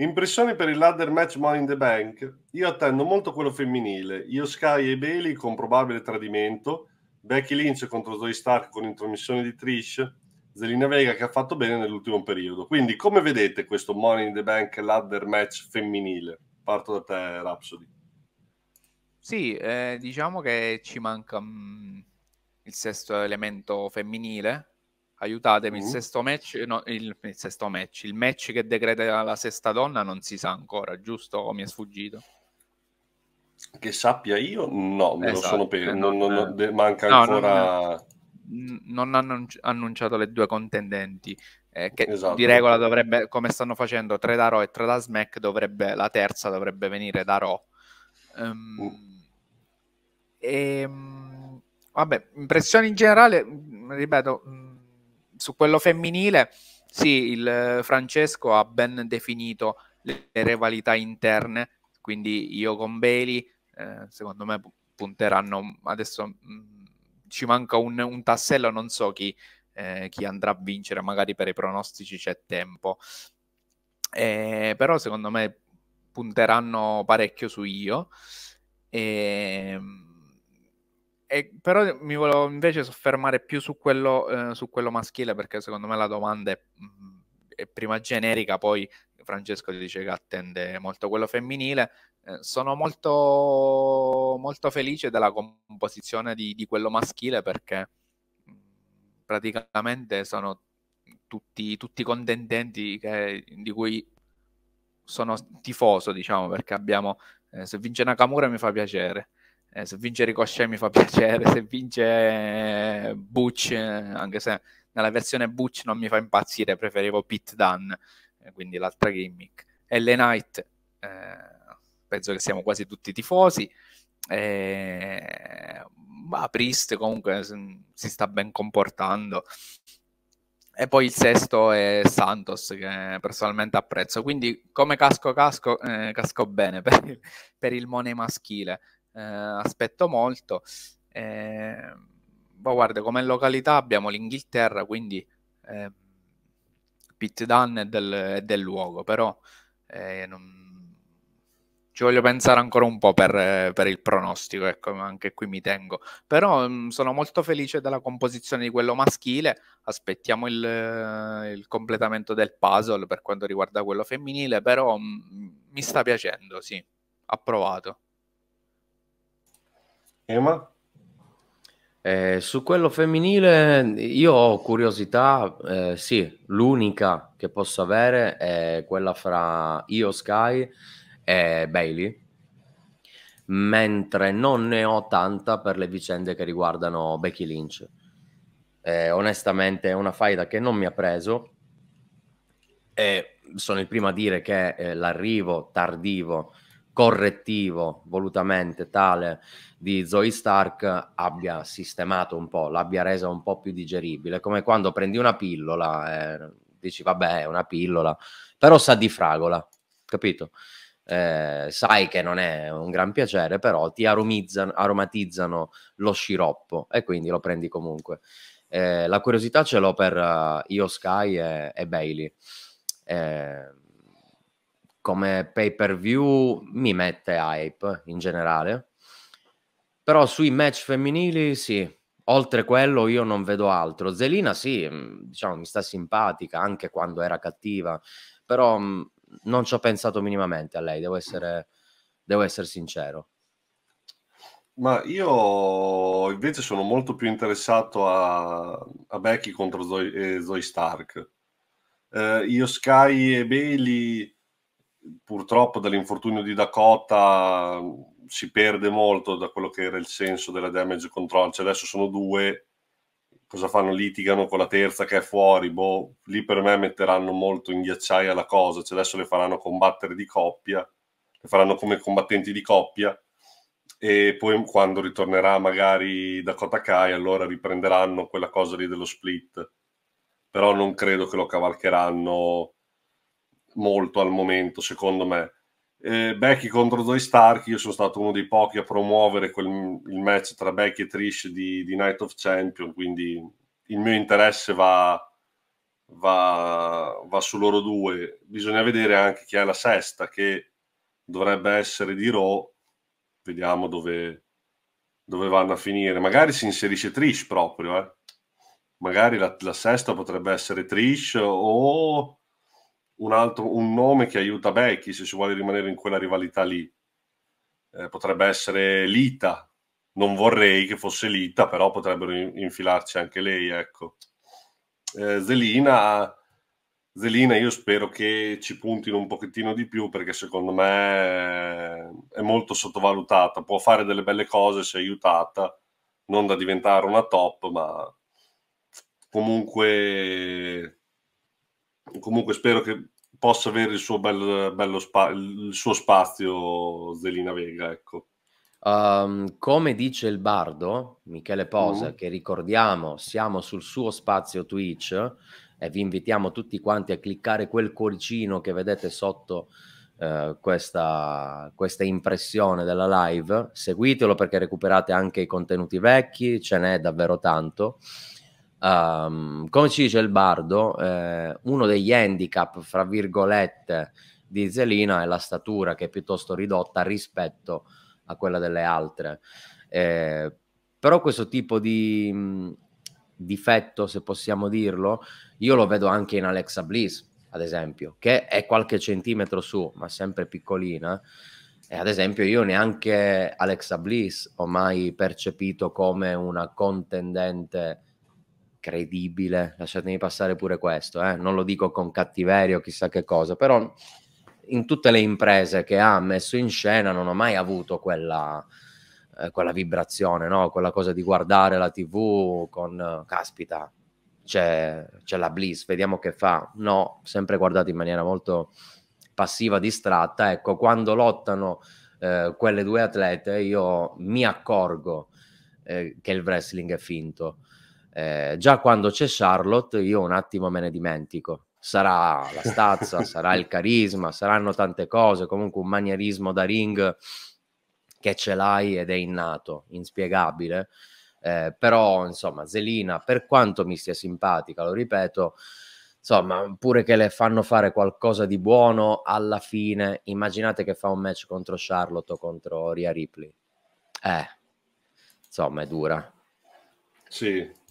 Impressioni per il ladder match Money in the Bank? Io attendo molto quello femminile. Io Sky e Bailey con probabile tradimento. Becky Lynch contro Zoe Stark con intromissione di Trish. Zelina Vega che ha fatto bene nell'ultimo periodo. Quindi come vedete questo Money in the Bank ladder match femminile? Parto da te Rhapsody. Sì, eh, diciamo che ci manca mh, mm, il sesto elemento femminile aiutatemi, mm. il sesto match, no, il, il, sesto match, il match che decreta la sesta donna non si sa ancora, giusto? Mi è sfuggito. Che sappia io? No, me esatto, lo sono esatto, per... Eh, non, non, non, eh. de- manca no, ancora... Non, hanno annunciato le due contendenti, eh, che esatto. di regola dovrebbe, come stanno facendo, tre da Raw e tre da Smack, dovrebbe, la terza dovrebbe venire da Raw. Um, mm. E, ehm, vabbè, impressioni in generale, mm, ripeto, mm, su quello femminile, sì, il eh, Francesco ha ben definito le, rivalità interne, quindi io con Bailey, eh, secondo me punteranno, adesso mh, mm, ci manca un, un, tassello, non so chi, eh, chi, andrà a vincere, magari per i pronostici c'è tempo, eh, però secondo me punteranno parecchio su io. E, ehm, e, però mi volevo invece soffermare più su quello, eh, su quello maschile perché secondo me la domanda è, mm, è, prima generica, poi Francesco dice che attende molto quello femminile. Eh, sono molto, molto, felice della composizione di, di, quello maschile perché mm, praticamente sono tutti, tutti contendenti che, di cui sono tifoso, diciamo, perché abbiamo, eh, se vince Nakamura mi fa piacere eh, se vince Ricochet mi fa piacere, se vince eh, Butch, eh, anche se nella versione Butch non mi fa impazzire, preferivo Pit Dunn, eh, quindi l'altra gimmick. LA Knight, eh, penso che siamo quasi tutti tifosi. Eh, Priest comunque si sta ben comportando. E poi il sesto è Santos, che personalmente apprezzo. Quindi come casco casco, eh, casco bene per il, per il money maschile eh, aspetto molto. Eh, ma guarda, come località abbiamo l'Inghilterra, quindi eh, Pit Dunn è del, è del luogo, però eh, non... ci voglio pensare ancora un po' per, per, il pronostico, ecco, anche qui mi tengo. Però mh, mm, sono molto felice della composizione di quello maschile, aspettiamo il, il completamento del puzzle per quanto riguarda quello femminile, però mh, mm, mi sta piacendo, sì, approvato tema? Eh, su quello femminile io ho curiosità, eh, sì, l'unica che posso avere è quella fra Io Sky e Bailey, mentre non ne ho tanta per le vicende che riguardano Becky Lynch. Eh, onestamente è una faida che non mi ha preso e sono il primo a dire che eh, l'arrivo tardivo correttivo volutamente tale di Zoe Stark abbia sistemato un po', l'abbia resa un po' più digeribile, come quando prendi una pillola e dici vabbè è una pillola, però sa di fragola, capito? Eh, sai che non è un gran piacere, però ti aromatizzano lo sciroppo e quindi lo prendi comunque. Eh, la curiosità ce l'ho per uh, Io Sky e, e Bailey. Eh, come pay per view mi mette hype in generale, però sui match femminili sì, oltre quello io non vedo altro. Zelina sì, mm, diciamo mi sta simpatica anche quando era cattiva, però mh, mm, non ci ho pensato minimamente a lei, devo essere, devo essere sincero. Ma io invece sono molto più interessato a, a Becky contro Zoe, eh, Zoe Stark. Eh, io Sky e Bailey purtroppo dall'infortunio di Dakota si perde molto da quello che era il senso della damage control. Cioè adesso sono due, cosa fanno? Litigano con la terza che è fuori. Boh, lì per me metteranno molto in ghiacciaia la cosa. Cioè adesso le faranno combattere di coppia, le faranno come combattenti di coppia. E poi quando ritornerà magari Dakota Kai, allora riprenderanno quella cosa lì dello split. Però non credo che lo cavalcheranno molto al momento, secondo me. Eh, Becky contro Zoe Stark, io sono stato uno dei pochi a promuovere quel, il match tra Becky e Trish di, di, Night of Champion, quindi il mio interesse va, va, va su loro due. Bisogna vedere anche chi è la sesta, che dovrebbe essere di Raw, vediamo dove, dove vanno a finire. Magari si inserisce Trish proprio, eh. magari la, la sesta potrebbe essere Trish o un, altro, un nome che aiuta Becky se si vuole rimanere in quella rivalità lì. Eh, potrebbe essere Lita. Non vorrei che fosse Lita, però potrebbero infilarci anche lei, ecco. Eh, Zelina, Zelina, io spero che ci puntino un pochettino di più perché secondo me è molto sottovalutata. Può fare delle belle cose se aiutata, non da diventare una top, ma comunque comunque spero che possa avere il suo, bel, bello spa- il suo spazio Zelina Vega, ecco. Um, come dice il bardo Michele Posa, mm. che ricordiamo siamo sul suo spazio Twitch e vi invitiamo tutti quanti a cliccare quel cuoricino che vedete sotto eh, questa, questa impressione della live. Seguitelo perché recuperate anche i contenuti vecchi, ce n'è davvero tanto. Um, come ci dice il bardo, eh, uno degli handicap, fra virgolette, di Zelina è la statura che è piuttosto ridotta rispetto a quella delle altre. Eh, però questo tipo di mh, mm, difetto, se possiamo dirlo, io lo vedo anche in Alexa Bliss, ad esempio, che è qualche centimetro su, ma sempre piccolina. E ad esempio io neanche Alexa Bliss ho mai percepito come una contendente incredibile, lasciatemi passare pure questo, eh? non lo dico con cattiveria o chissà che cosa, però in tutte le imprese che ha messo in scena non ho mai avuto quella, eh, quella vibrazione, no? quella cosa di guardare la tv con, caspita, c'è, c'è la bliss, vediamo che fa, no, sempre guardato in maniera molto passiva, distratta, ecco, quando lottano eh, quelle due atlete io mi accorgo eh, che il wrestling è finto eh, già quando c'è Charlotte io un attimo me ne dimentico. Sarà la stazza, sarà il carisma, saranno tante cose, comunque un manierismo da ring che ce l'hai ed è innato, inspiegabile. Eh, però, insomma, Zelina, per quanto mi sia simpatica, lo ripeto, insomma, pure che le fanno fare qualcosa di buono alla fine, immaginate che fa un match contro Charlotte o contro Ria Ripley. Eh, insomma, è dura. Sì,